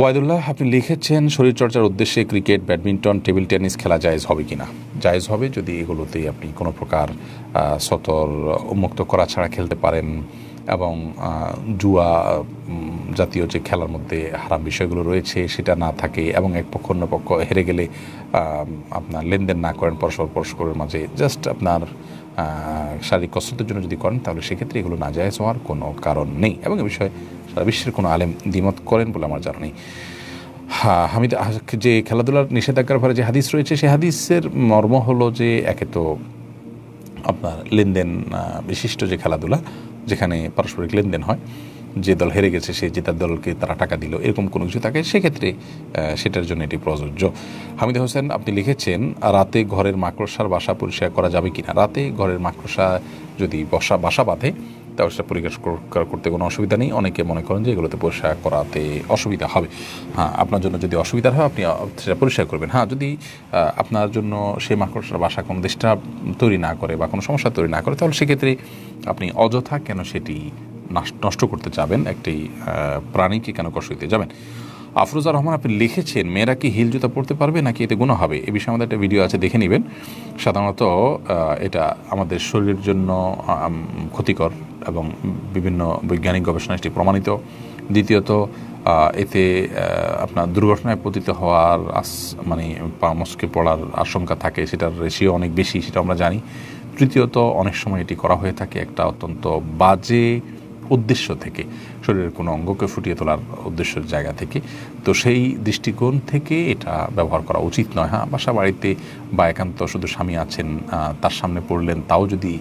ওয়াইদুল্লাহ আপনি লিখেছেন শরীরচর্চার উদ্দেশ্যে ক্রিকেট ব্যাডমিন্টন টেবিল টেনিস খেলা জায়েজ হবে কি না জায়েজ হবে যদি এগুলোতে আপনি কোনো প্রকার সতর উন্মুক্ত করা ছাড়া খেলতে পারেন এবং জুয়া জাতীয় যে খেলার মধ্যে হারাম বিষয়গুলো রয়েছে সেটা না থাকে এবং এক পক্ষ অন্য পক্ষ হেরে গেলে আপনার লেনদেন না করেন পরস্পর পরস্পরের মাঝে জাস্ট আপনার শারীরিক কষ্টের জন্য যদি করেন তাহলে সেক্ষেত্রে এগুলো না জায়েজ হওয়ার কোনো কারণ নেই এবং এ বিষয়ে সারা বিশ্বের কোনো আলেম দ্বিমত করেন বলে আমার জানা নেই হ্যাঁ হামিদ যে খেলাধুলার নিষেধাজ্ঞার ফলে যে হাদিস রয়েছে সেই হাদিসের মর্ম হলো যে একে তো আপনার লেনদেন বিশিষ্ট যে খেলাধুলা যেখানে পারস্পরিক লেনদেন হয় যে দল হেরে গেছে সে জেতার দলকে তারা টাকা দিল এরকম কোনো কিছু থাকে সেক্ষেত্রে সেটার জন্য এটি প্রযোজ্য হামিদ হোসেন আপনি লিখেছেন রাতে ঘরের মাকড়সার বাসা পরিষ্কার করা যাবে কিনা রাতে ঘরের মাকড়সা যদি বসা বাসা বাঁধে তাহলে সেটা পরিষ্কার করতে কোনো অসুবিধা নেই অনেকে মনে করেন যে এগুলোতে পরিষ্কার করাতে অসুবিধা হবে হ্যাঁ আপনার জন্য যদি অসুবিধা হয় আপনি সেটা পরিষ্কার করবেন হ্যাঁ যদি আপনার জন্য সেই মাকড়সার বাসা কোনো ডিস্টার্ব তৈরি না করে বা কোনো সমস্যা তৈরি না করে তাহলে সেক্ষেত্রে আপনি অযথা কেন সেটি নষ্ট করতে যাবেন একটি প্রাণীকে কেন কষ্ট দিতে যাবেন আফরোজা রহমান আপনি লিখেছেন মেয়েরা কি হিল জুতা পড়তে পারবে নাকি এতে গুণ হবে এ বিষয়ে আমাদের একটা ভিডিও আছে দেখে নেবেন সাধারণত এটা আমাদের শরীরের জন্য ক্ষতিকর এবং বিভিন্ন বৈজ্ঞানিক গবেষণা এটি প্রমাণিত দ্বিতীয়ত এতে আপনার দুর্ঘটনায় পতিত হওয়ার আস মানে পা মস্কে পড়ার আশঙ্কা থাকে সেটার রেশিও অনেক বেশি সেটা আমরা জানি তৃতীয়ত অনেক সময় এটি করা হয়ে থাকে একটা অত্যন্ত বাজে উদ্দেশ্য থেকে শরীরের কোনো অঙ্গকে ফুটিয়ে তোলার উদ্দেশ্যের জায়গা থেকে তো সেই দৃষ্টিকোণ থেকে এটা ব্যবহার করা উচিত নয় হ্যাঁ বাসা বাড়িতে বা একান্ত শুধু স্বামী আছেন তার সামনে পড়লেন তাও যদি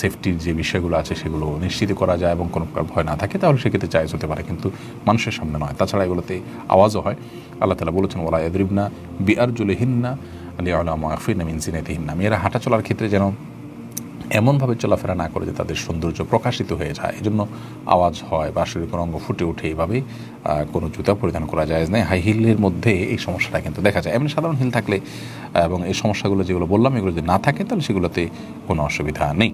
সেফটির যে বিষয়গুলো আছে সেগুলো নিশ্চিত করা যায় এবং কোনো প্রকার ভয় না থাকে তাহলে সেক্ষেত্রে চাইজ হতে পারে কিন্তু মানুষের সামনে নয় তাছাড়া এগুলোতে আওয়াজও হয় আল্লাহ তালা বলেছেন ওলা এদরিবনা বিআর জুলে হিন্না আলিয়া আলামা আফিন মিনসিনাতে হিন্না মেয়েরা হাঁটা চলার ক্ষেত্রে যেন এমনভাবে চলাফেরা না করে যে তাদের সৌন্দর্য প্রকাশিত হয়ে যায় এজন্য আওয়াজ হয় বা কোনো অঙ্গ ফুটে উঠে এইভাবে কোনো জুতা পরিধান করা যায় না হাই হিলের মধ্যে এই সমস্যাটা কিন্তু দেখা যায় এমনি সাধারণ হিল থাকলে এবং এই সমস্যাগুলো যেগুলো বললাম এগুলো যদি না থাকে তাহলে সেগুলোতে কোনো অসুবিধা নেই